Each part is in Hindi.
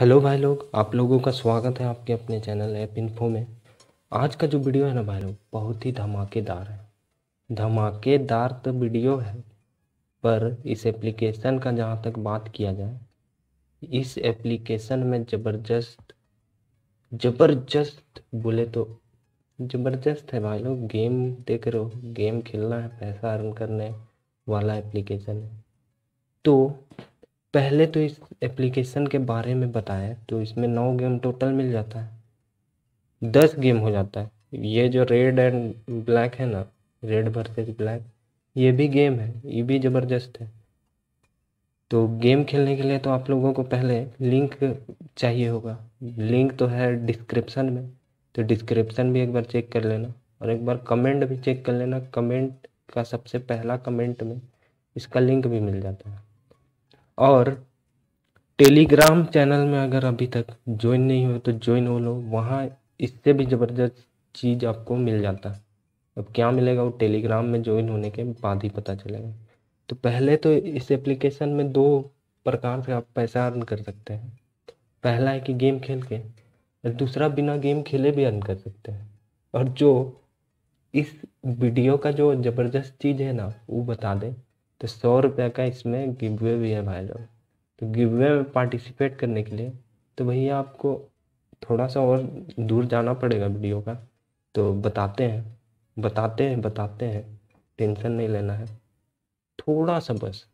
हेलो भाई लोग आप लोगों का स्वागत है आपके अपने चैनल ऐप इन्फो में आज का जो वीडियो है ना भाई लोग बहुत ही धमाकेदार है धमाकेदार तो वीडियो है पर इस एप्लीकेशन का जहाँ तक बात किया जाए इस एप्लीकेशन में ज़बरदस्त ज़बरदस्त बोले तो ज़बरदस्त है भाई लोग गेम देख रहे हो गेम खेलना है पैसा अर्न करने वाला एप्लीकेशन है तो पहले तो इस एप्लीकेशन के बारे में बताएं तो इसमें नौ गेम टोटल मिल जाता है दस गेम हो जाता है ये जो रेड एंड ब्लैक है ना रेड वर्सेस ब्लैक ये भी गेम है ये भी ज़बरदस्त है तो गेम खेलने के लिए तो आप लोगों को पहले लिंक चाहिए होगा लिंक तो है डिस्क्रिप्शन में तो डिस्क्रिप्शन भी एक बार चेक कर लेना और एक बार कमेंट भी चेक कर लेना कमेंट का सबसे पहला कमेंट में इसका लिंक भी मिल जाता है और टेलीग्राम चैनल में अगर अभी तक ज्वाइन नहीं हुए तो ज्वाइन हो लो वहाँ इससे भी ज़बरदस्त चीज़ आपको मिल जाता है अब क्या मिलेगा वो टेलीग्राम में ज्वाइन होने के बाद ही पता चलेगा तो पहले तो इस एप्लीकेशन में दो प्रकार से आप पैसा अर्न कर सकते हैं पहला है कि गेम खेल के और दूसरा बिना गेम खेले भी अर्न कर सकते हैं और जो इस वीडियो का जो ज़बरदस्त चीज़ है ना वो बता दें तो सौ रुपये का इसमें गिववे भी है भाई लोग तो गिववे में पार्टिसिपेट करने के लिए तो भैया आपको थोड़ा सा और दूर जाना पड़ेगा वीडियो का तो बताते हैं बताते हैं बताते हैं टेंशन नहीं लेना है थोड़ा सा बस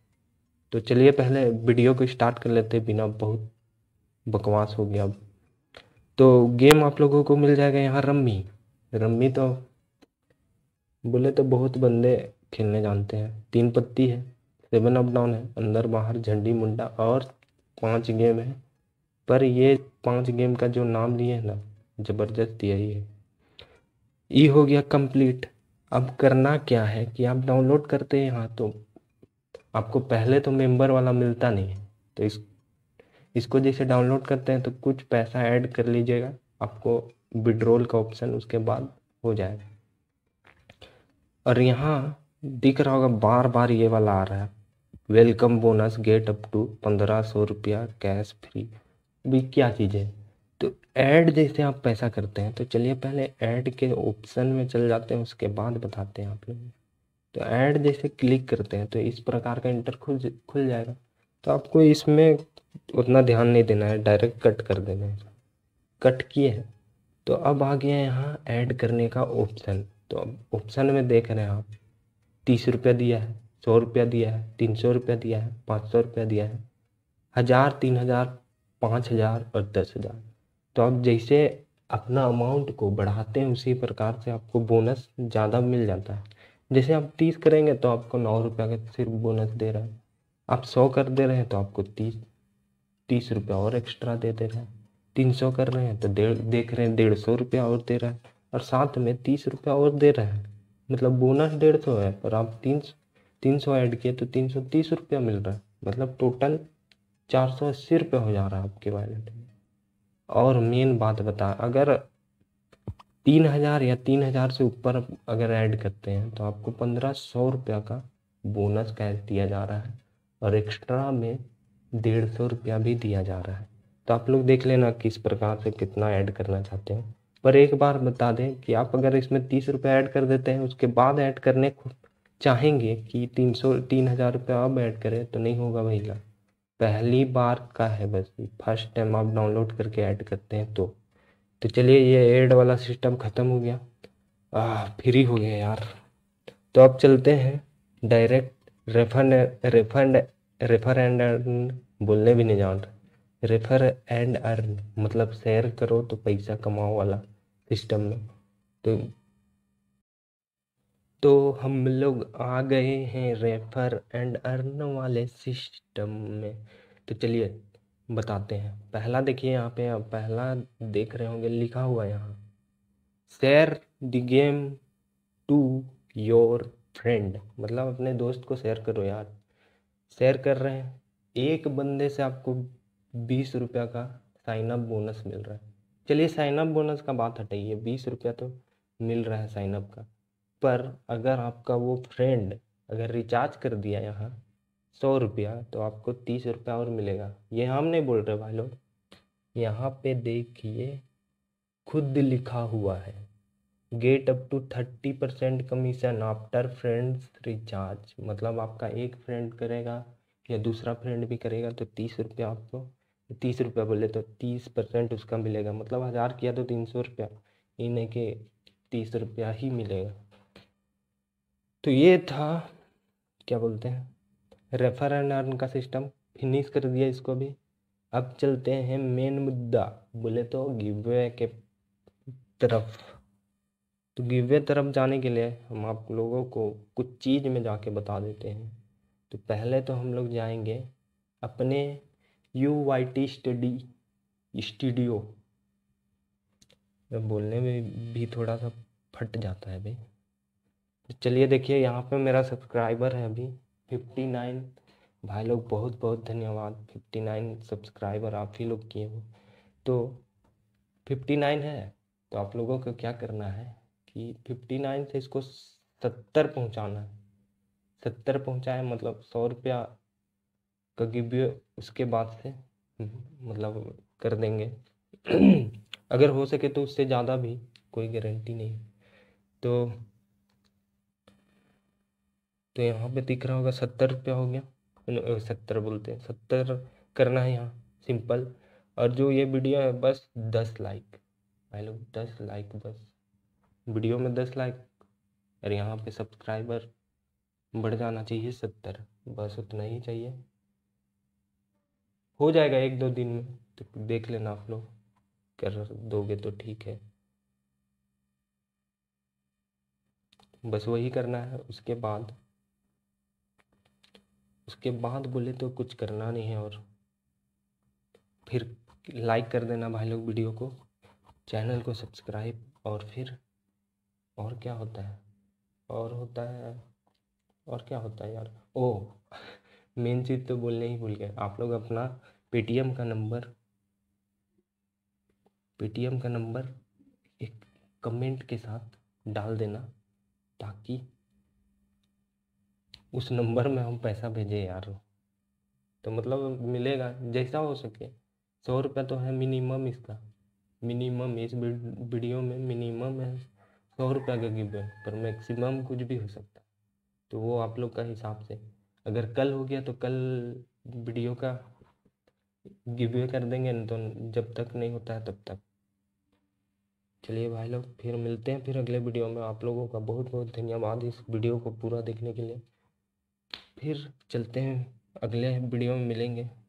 तो चलिए पहले वीडियो को स्टार्ट कर लेते बिना बहुत बकवास हो गया अब तो गेम आप लोगों को मिल जाएगा यहाँ रम्मी रम्मी तो बोले तो बहुत बंदे खेलने जानते हैं तीन पत्ती है सेवन अप डाउन है अंदर बाहर झंडी मुंडा और पांच गेम है पर ये पांच गेम का जो नाम लिए ना ज़बरदस्त यही है ये हो गया कंप्लीट अब करना क्या है कि आप डाउनलोड करते हैं यहाँ तो आपको पहले तो मेंबर वाला मिलता नहीं है तो इस इसको जैसे डाउनलोड करते हैं तो कुछ पैसा ऐड कर लीजिएगा आपको विड्रोल का ऑप्शन उसके बाद हो जाएगा और यहाँ दिख रहा होगा बार बार ये वाला आ रहा है welcome bonus get up to पंद्रह सौ रुपया कैश फ्री भी क्या चीज़ है तो ऐड जैसे आप पैसा करते हैं तो चलिए पहले ऐड के ऑप्शन में चल जाते हैं उसके बाद बताते हैं आप लोग तो ऐड जैसे क्लिक करते हैं तो इस प्रकार का इंटर खुल खुल जाएगा तो आपको इसमें उतना ध्यान नहीं देना है डायरेक्ट कट कर देना है कट किए हैं तो अब आ गया यहाँ ऐड करने का ऑप्शन तो अब ऑप्शन में देख रहे हैं आप तीस रुपया दिया है सौ रुपया दिया है तीन सौ रुपया दिया है पाँच सौ रुपया दिया है हज़ार तीन हज़ार पाँच हज़ार और दस हज़ार तो आप जैसे अपना अमाउंट को बढ़ाते हैं उसी प्रकार से आपको बोनस ज़्यादा मिल जाता है जैसे आप तीस करेंगे तो आपको नौ रुपया का सिर्फ बोनस दे रहा है आप सौ कर दे रहे हैं तो आपको तीस तीस रुपया और एक्स्ट्रा दे दे रहे हैं तीन सौ कर रहे हैं तो डेढ़ देख रहे हैं डेढ़ सौ रुपया और दे रहा है और साथ में तीस रुपया और दे रहा है मतलब बोनस डेढ़ सौ है पर आप तीन तीन सौ ऐड किए तो तीन सौ तीस रुपया मिल रहा है मतलब टोटल चार सौ अस्सी रुपये हो जा रहा है आपके वॉलेट में और मेन बात बता अगर तीन हज़ार या तीन हज़ार से ऊपर अगर ऐड करते हैं तो आपको पंद्रह सौ रुपया का बोनस कैश दिया जा रहा है और एक्स्ट्रा में डेढ़ सौ रुपया भी दिया जा रहा है तो आप लोग देख लेना किस प्रकार से कितना ऐड करना चाहते हैं पर एक बार बता दें कि आप अगर इसमें तीस रुपये ऐड कर देते हैं उसके बाद ऐड करने चाहेंगे कि तीन सौ तीन हज़ार रुपये अब ऐड करें तो नहीं होगा भैया पहली बार का है बस फर्स्ट टाइम आप डाउनलोड करके ऐड करते हैं तो तो चलिए ये एड वाला सिस्टम ख़त्म हो गया आ, फ्री हो गया यार तो अब चलते हैं direct refund refund refer and earn बोलने भी नहीं जान रहे रेफर एंड अर्न मतलब शेयर करो तो पैसा कमाओ वाला सिस्टम में तो तो हम लोग आ गए हैं रेफर एंड अर्न वाले सिस्टम में तो चलिए बताते हैं पहला देखिए यहाँ पे आप पहला देख रहे होंगे लिखा हुआ यहाँ share the game to your friend मतलब अपने दोस्त को शेयर करो यार शेयर कर रहे हैं एक बंदे से आपको बीस रुपया का साइन अप बोनस मिल रहा है चलिए साइनअप बोनस का बात हटाइए बीस रुपया तो मिल रहा है साइनअप का पर अगर आपका वो फ्रेंड अगर रिचार्ज कर दिया यहाँ सौ रुपया तो आपको तीस रुपया और मिलेगा ये हम नहीं बोल रहे भाई लोग यहाँ पे देखिए खुद लिखा हुआ है get up to thirty percent commission after friends recharge मतलब आपका एक फ्रेंड करेगा या दूसरा फ्रेंड भी करेगा तो तीस रुपया आपको तीस रुपया बोले तो तीस परसेंट उसका मिलेगा मतलब हज़ार किया तो तीन सौ रुपया ये नहीं कि तीस रुपया ही मिलेगा तो ये था क्या बोलते हैं रेफर एंड अर्न का सिस्टम फिनिश कर दिया इसको भी अब चलते हैं मेन मुद्दा बोले तो गिवे के तरफ तो गिवे तरफ जाने के लिए हम आप लोगों को कुछ चीज़ में जाके बता देते हैं तो पहले तो हम लोग जाएंगे अपने U Y T study studio बोलने में भी थोड़ा सा फट जाता है भाई चलिए देखिए यहाँ पे मेरा सब्सक्राइबर है अभी फिफ्टी नाइन भाई लोग बहुत बहुत धन्यवाद फिफ्टी नाइन सब्सक्राइबर आप ही लोग किए हो तो फिफ्टी नाइन है तो आप लोगों को क्या करना है कि फिफ्टी नाइन से इसको सत्तर पहुँचाना है सत्तर पहुँचाए मतलब सौ रुपया क्योंकि भी उसके बाद से मतलब कर देंगे अगर हो सके तो उससे ज़्यादा भी कोई गारंटी नहीं तो तो यहाँ पे दिख रहा होगा सत्तर रुपया हो गया सत्तर बोलते हैं सत्तर करना है यहाँ सिंपल और जो ये वीडियो है बस दस लाइक भाई लोग दस लाइक बस वीडियो में दस लाइक और यहाँ पे सब्सक्राइबर बढ़ जाना चाहिए सत्तर बस उतना ही चाहिए हो जाएगा एक दो दिन में तो देख लेना आप लोग कर दोगे तो ठीक है बस वही करना है उसके बाद उसके बाद बोले तो कुछ करना नहीं है और फिर लाइक कर देना भाई लोग वीडियो को चैनल को सब्सक्राइब और फिर और क्या होता है और होता है और क्या होता है यार ओ मेन चीज़ तो बोलने ही भूल गए आप लोग अपना पेटीएम का नंबर पेटीएम का नंबर एक कमेंट के साथ डाल देना ताकि उस नंबर में हम पैसा भेजें यार तो मतलब मिलेगा जैसा हो सके सौ रुपया तो है मिनिमम इसका मिनिमम इस वीडियो में मिनिमम है सौ रुपये का गिव पर मैक्सिमम कुछ भी हो सकता है तो वो आप लोग का हिसाब से अगर कल हो गया तो कल वीडियो का गिवे कर देंगे तो जब तक नहीं होता है तब तक चलिए भाई लोग फिर मिलते हैं फिर अगले वीडियो में आप लोगों का बहुत बहुत धन्यवाद इस वीडियो को पूरा देखने के लिए फिर चलते हैं अगले वीडियो में मिलेंगे